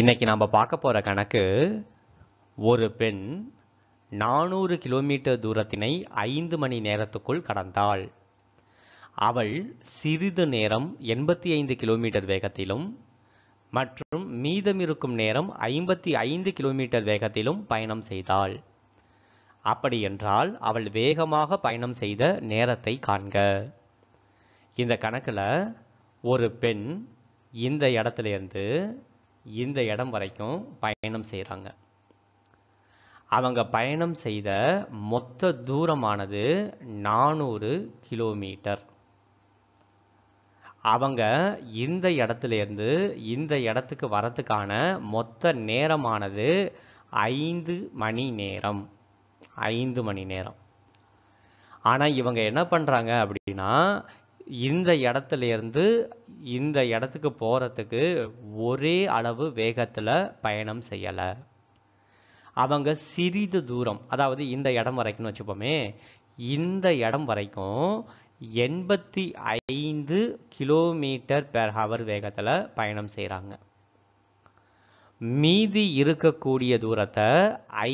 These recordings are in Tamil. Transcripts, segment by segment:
இன்னைக்கு நாம் பார்க்க போகிற கணக்கு ஒரு பெண் நானூறு கிலோமீட்டர் தூரத்தினை ஐந்து மணி நேரத்துக்குள் கடந்தாள் அவள் சிறிது நேரம் எண்பத்தி ஐந்து கிலோமீட்டர் வேகத்திலும் மற்றும் மீதமிருக்கும் நேரம் ஐம்பத்தி ஐந்து கிலோமீட்டர் வேகத்திலும் பயணம் செய்தாள் அப்படி என்றால் அவள் வேகமாக பயணம் செய்த நேரத்தை காண்க இந்த கணக்கில் ஒரு பெண் இந்த இடத்துலேருந்து இந்த இடம் வரைக்கும் பயணம் செய்கிறாங்க அவங்க பயணம் செய்த மொத்த தூரமானது நானூறு கிலோமீட்டர் அவங்க இந்த இடத்துலேருந்து இந்த இடத்துக்கு வரத்துக்கான மொத்த நேரமானது ஐந்து மணி நேரம் ஐந்து மணி நேரம் ஆனால் இவங்க என்ன பண்ணுறாங்க அப்படின்னா இந்த இடத்துல இருந்து இந்த இடத்துக்கு போகிறதுக்கு ஒரே அளவு வேகத்தில் பயணம் செய்யலை அவங்க சிறிது தூரம் அதாவது இந்த இடம் வரைக்கும்னு வச்சுப்போமே இந்த இடம் வரைக்கும் எண்பத்தி ஐந்து கிலோமீட்டர் பெர் ஹவர் வேகத்தில் பயணம் செய்கிறாங்க மீதி இருக்கக்கூடிய தூரத்தை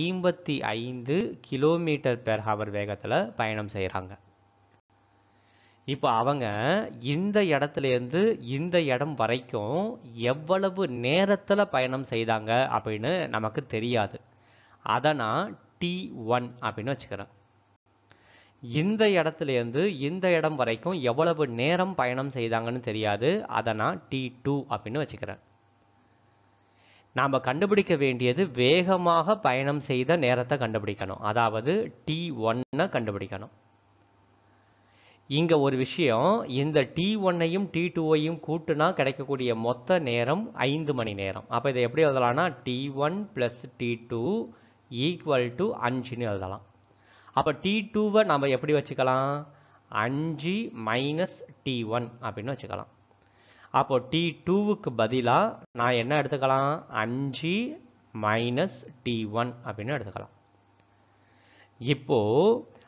ஐம்பத்தி ஐந்து கிலோமீட்டர் பெர் ஹவர் வேகத்தில் பயணம் செய்கிறாங்க இப்போ அவங்க இந்த இடத்துலேருந்து இந்த இடம் வரைக்கும் எவ்வளவு நேரத்தில் பயணம் செய்தாங்க அப்படின்னு நமக்கு தெரியாது அதை நான் டி ஒன் அப்படின்னு வச்சுக்கிறேன் இந்த இடத்துலேருந்து இந்த இடம் வரைக்கும் எவ்வளவு நேரம் பயணம் செய்தாங்கன்னு தெரியாது அதை நான் டி டூ அப்படின்னு வச்சுக்கிறேன் நாம் கண்டுபிடிக்க வேண்டியது வேகமாக பயணம் செய்த நேரத்தை கண்டுபிடிக்கணும் அதாவது டி ஒன்னை கண்டுபிடிக்கணும் இங்கே ஒரு விஷயம் இந்த டி ஒன்னையும் டி டூவையும் கூட்டுனா கிடைக்கக்கூடிய மொத்த நேரம் ஐந்து மணி நேரம் அப்போ இதை எப்படி எழுதலாம்னா T one plus T two equal to அஞ்சுன்னு எழுதலாம் அப்போ டி டூவை நம்ம எப்படி வச்சுக்கலாம் அஞ்சு மைனஸ் டி ஒன் அப்படின்னு வச்சுக்கலாம் அப்போ டி டூவுக்கு பதிலாக நான் என்ன எடுத்துக்கலாம் அஞ்சு மைனஸ் டி ஒன் அப்படின்னு எடுத்துக்கலாம் இப்போது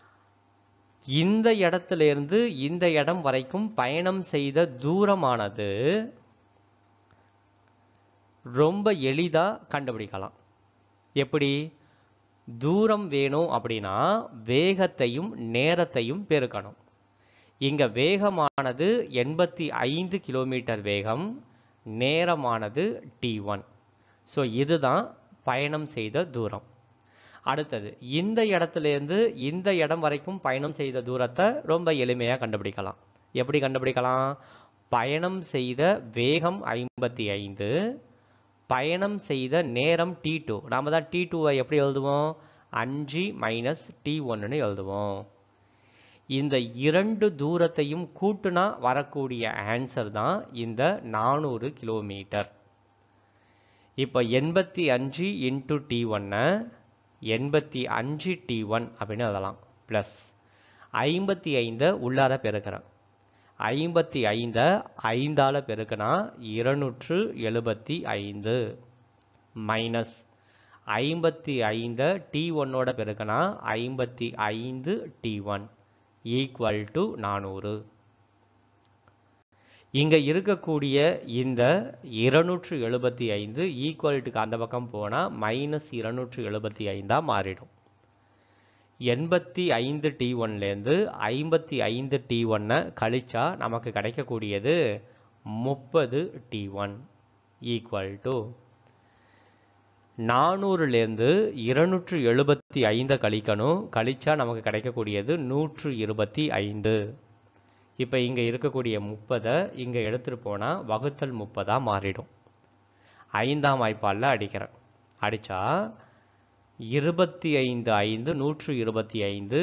இந்த இடத்திலிருந்து இந்த இடம் வரைக்கும் பயணம் செய்த தூரமானது ரொம்ப எளிதாக கண்டுபிடிக்கலாம் எப்படி தூரம் வேணும் அப்படின்னா வேகத்தையும் நேரத்தையும் பெருக்கணும் இங்கே வேகமானது எண்பத்தி ஐந்து கிலோமீட்டர் வேகம் நேரமானது டி ஒன் ஸோ இதுதான் பயணம் செய்த தூரம் அடுத்தது இந்த இடத்துலேருந்து இந்த இடம் வரைக்கும் பயணம் செய்த தூரத்தை ரொம்ப எளிமையாக கண்டுபிடிக்கலாம் எப்படி கண்டுபிடிக்கலாம் பயணம் செய்த வேகம் ஐம்பத்தி ஐந்து பயணம் செய்த நேரம் டி டூ நாம் தான் டி டூவை எப்படி எழுதுவோம் அஞ்சு மைனஸ் டி ஒன்றுன்னு எழுதுவோம் இந்த இரண்டு தூரத்தையும் கூட்டுனா வரக்கூடிய ஆன்சர் தான் இந்த நானூறு கிலோமீட்டர் இப்போ எண்பத்தி அஞ்சு இன்ட்டு டி ஒன்னை எண்பத்தி அஞ்சு டி ஒன் அப்படின்னு எழுதலாம் ப்ளஸ் ஐம்பத்தி ஐந்தை உள்ளார பெருக்கிறேன் ஐம்பத்தி ஐந்தை ஐந்தால் பெருக்கினா இருநூற்று எழுபத்தி ஐந்து மைனஸ் ஐம்பத்தி ஐந்தை டி ஒன்னோட பெருக்கினா ஐம்பத்தி ஐந்து டி ஒன் ஈக்குவல் டு நானூறு இங்கே இருக்கக்கூடிய இந்த இருநூற்று எழுபத்தி ஐந்து ஈக்குவலிட்டுக்கு அந்த பக்கம் போனால் மைனஸ் இருநூற்று எழுபத்தி ஐந்தாக மாறிடும் எண்பத்தி ஐந்து டி ஒன்லேருந்து ஐம்பத்தி ஐந்து டி ஒன்னை கழிச்சா நமக்கு கிடைக்கக்கூடியது முப்பது டி ஒன் ஈக்குவல் டு நானூறுலேருந்து இருநூற்று எழுபத்தி ஐந்தை கழிக்கணும் கழிச்சா நமக்கு கிடைக்கக்கூடியது நூற்று இருபத்தி ஐந்து இப்போ இங்கே இருக்கக்கூடிய முப்பதை இங்கே எடுத்துகிட்டு போனால் வகுத்தல் முப்பதாக மாறிடும் ஐந்தாம் வாய்ப்பாலில் அடிக்கிறேன் அடித்தா இருபத்தி ஐந்து ஐந்து நூற்று இருபத்தி ஐந்து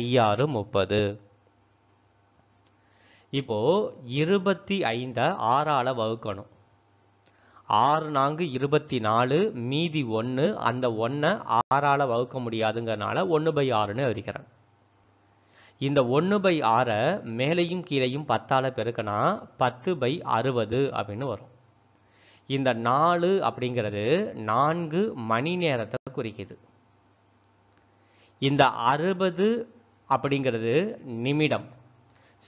ஐயாறு முப்பது இப்போது இருபத்தி ஐந்தை ஆறால் வகுக்கணும் ஆறு நான்கு இருபத்தி நாலு மீதி ஒன்று அந்த ஒன்றை ஆறால் வகுக்க முடியாதுங்கிறனால ஒன்று பை ஆறுன்னு அறிக்கிறேன் இந்த ஒன்று பை ஆறை மேலையும் கீழையும் பத்தால் பெருக்கனா பத்து பை அறுபது அப்படின்னு வரும் இந்த நாலு அப்படிங்கிறது நான்கு மணி நேரத்தை குறிக்குது இந்த அறுபது அப்படிங்கிறது நிமிடம்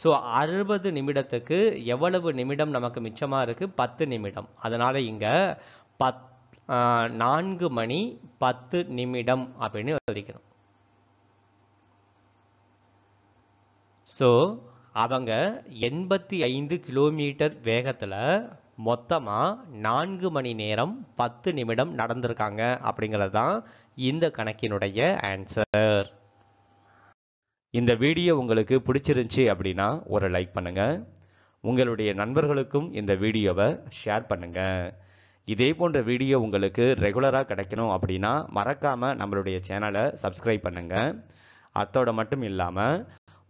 ஸோ அறுபது நிமிடத்துக்கு எவ்வளவு நிமிடம் நமக்கு மிச்சமாக இருக்குது பத்து நிமிடம் அதனால் இங்கே பத் நான்கு மணி பத்து நிமிடம் அப்படின்னு வலிக்கணும் ஸோ அவங்க எண்பத்தி ஐந்து கிலோமீட்டர் வேகத்தில் மொத்தமாக நான்கு மணி நேரம் பத்து நிமிடம் நடந்திருக்காங்க அப்படிங்கிறது தான் இந்த கணக்கினுடைய ஆன்சர் இந்த வீடியோ உங்களுக்கு பிடிச்சிருந்துச்சி அப்படின்னா ஒரு லைக் பண்ணுங்கள் உங்களுடைய நண்பர்களுக்கும் இந்த வீடியோவை ஷேர் பண்ணுங்கள் இதே போன்ற வீடியோ உங்களுக்கு ரெகுலராக கிடைக்கணும் அப்படின்னா மறக்காமல் நம்மளுடைய சேனலை சப்ஸ்கிரைப் பண்ணுங்கள் அத்தோடு மட்டும் இல்லாமல்